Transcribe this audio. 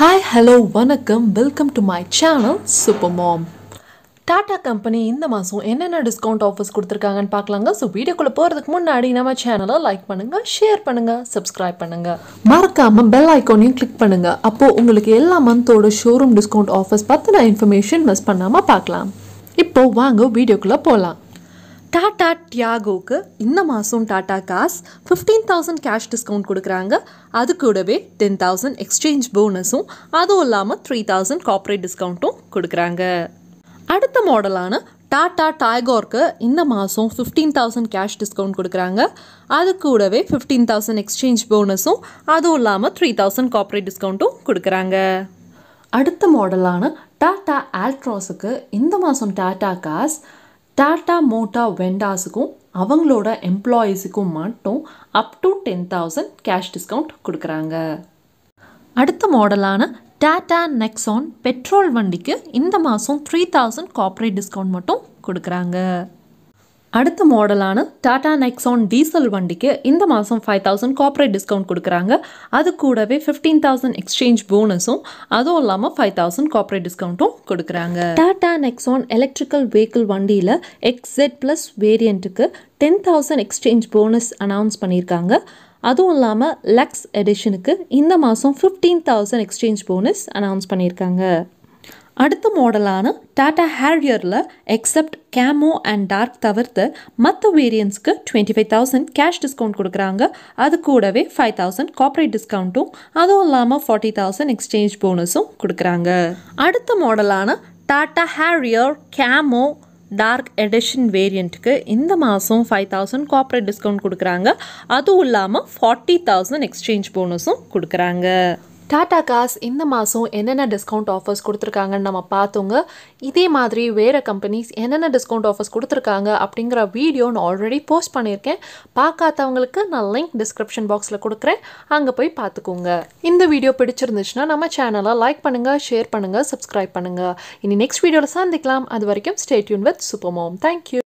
hi hello வணக்கம் welcome to my channel super mom Tata company இந்த மாதம் என்னென்ன டிஸ்கவுண்ட் ஆஃபர்ஸ் கொடுத்துருக்காங்கன்னு பார்க்கலாங்க ஸோ வீடியோக்குள்ளே போகிறதுக்கு முன்னாடி நம்ம சேனலை லைக் பண்ணுங்கள் ஷேர் பண்ணுங்கள் சப்ஸ்கிரைப் பண்ணுங்கள் மறக்காமல் பெல் ஐக்கானையும் கிளிக் பண்ணுங்கள் அப்போது உங்களுக்கு எல்லா மந்தோட ஷோரூம் டிஸ்கவுண்ட் ஆஃபர்ஸ் பற்றின இன்ஃபர்மேஷன் மிஸ் பண்ணாமல் பார்க்கலாம் இப்போது வாங்க வீடியோக்குள்ளே போகலாம் டாடா டியாகோக்கு இந்த மாதம் Tata cars fifteen thousand cash discount கொடுக்குறாங்க அது கூடவே டென் தௌசண்ட் எக்ஸ்சேஞ்ச் போனஸும் அதுவும் இல்லாமல் த்ரீ தௌசண்ட் காப்ரேட் டிஸ்கவுண்ட்டும் கொடுக்குறாங்க அடுத்த மாடலான டாடா டாய்கோர்க்கு இந்த மாதம் ஃபிஃப்டீன் தௌசண்ட் கேஷ் டிஸ்கவுண்ட் கொடுக்குறாங்க அது கூடவே ஃபிஃப்டீன் தௌசண்ட் எக்ஸ்சேஞ்ச் போனஸும் அதுவும் இல்லாமல் த்ரீ தௌசண்ட் காப்ரேட் டிஸ்கவுண்ட்டும் கொடுக்குறாங்க அடுத்த மாடலான டாடா ஆல்ட்ராஸுக்கு இந்த மாதம் டாடா காஸ் டாட்டா மோட்டா வெண்டாஸுக்கும் அவங்களோட எம்ப்ளாயீஸுக்கும் மட்டும் up to ten thousand cash discount கொடுக்குறாங்க அடுத்த மாடலான டாட்டா நெக்ஸான் பெட்ரோல் வண்டிக்கு இந்த மாதம் த்ரீ தௌசண்ட் கார்ப்பரேட் டிஸ்கவுண்ட் மட்டும் கொடுக்குறாங்க அடுத்த மாடலான டாடா நெக்ஸான் டீசல் வண்டிக்கு இந்த மாதம் ஃபைவ் தௌசண்ட் காப்ரேட் டிஸ்கவுண்ட் கொடுக்குறாங்க அது கூடவே ஃபிஃப்டீன் தௌசண்ட் எக்ஸ்சேஞ்ச் போனஸும் அதுவும் இல்லாமல் ஃபைவ் தௌசண்ட் காப்ரேட் டிஸ்கவுண்ட்டும் கொடுக்குறாங்க டாடா நெக்ஸான் எலக்ட்ரிக்கல் வெஹிக்கிள் வண்டியில் எக்ஸெட் ப்ளஸ் வேரியண்ட்டுக்கு ten thousand exchange bonus announce பண்ணியிருக்காங்க அதுவும் இல்லாமல் லக்ஸ் எடிஷனுக்கு இந்த மாதம் fifteen thousand exchange bonus announce பண்ணியிருக்காங்க அடுத்த மாடலான டாடா ஹேரியரில் எக்ஸப்ட் கேமோ அண்ட் டார்க் தவிர்த்து மற்ற வேரியன்ஸ்க்கு twenty five thousand cash discount கொடுக்குறாங்க அது கூடவே ஃபைவ் தௌசண்ட் காப்ரேட் டிஸ்கவுண்ட்டும் அதுவும் இல்லாமல் ஃபார்ட்டி தௌசண்ட் எக்ஸ்சேஞ்ச் போனஸும் கொடுக்குறாங்க அடுத்த மாடலான Tata Harrier Camo Dark edition வேரியண்ட்டுக்கு இந்த மாதம் ஃபைவ் தௌசண்ட் காப்ரேட் டிஸ்கவுண்ட் கொடுக்குறாங்க அதுவும் இல்லாமல் ஃபார்ட்டி தௌசண்ட் எக்ஸ்சேஞ்ச் போனஸும் கொடுக்குறாங்க டாடா காஸ் இந்த மாதம் என்னென்ன டிஸ்கவுண்ட் ஆஃபர்ஸ் கொடுத்துருக்காங்கன்னு நம்ம பார்த்தோங்க இதே மாதிரி வேறு கம்பெனிஸ் என்னென்ன டிஸ்கவுண்ட் ஆஃபர்ஸ் கொடுத்துருக்காங்க அப்படிங்கிற வீடியோ நான் ஆல்ரெடி போஸ்ட் பண்ணியிருக்கேன் பார்க்காதவங்களுக்கு நான் லிங்க் டிஸ்கிரிப்ஷன் பாக்ஸில் கொடுக்குறேன் அங்கே போய் பார்த்துக்கோங்க இந்த வீடியோ பிடிச்சிருந்துச்சுன்னா நம்ம சேனலை லைக் பண்ணுங்கள் ஷேர் பண்ணுங்கள் சப்ஸ்கிரைப் பண்ணுங்கள் இனி நெக்ஸ்ட் வீடியோவில் சந்திக்கலாம் அது வரைக்கும் ஸ்டேட்யூன் வித் சுபமோம் தேங்க்யூ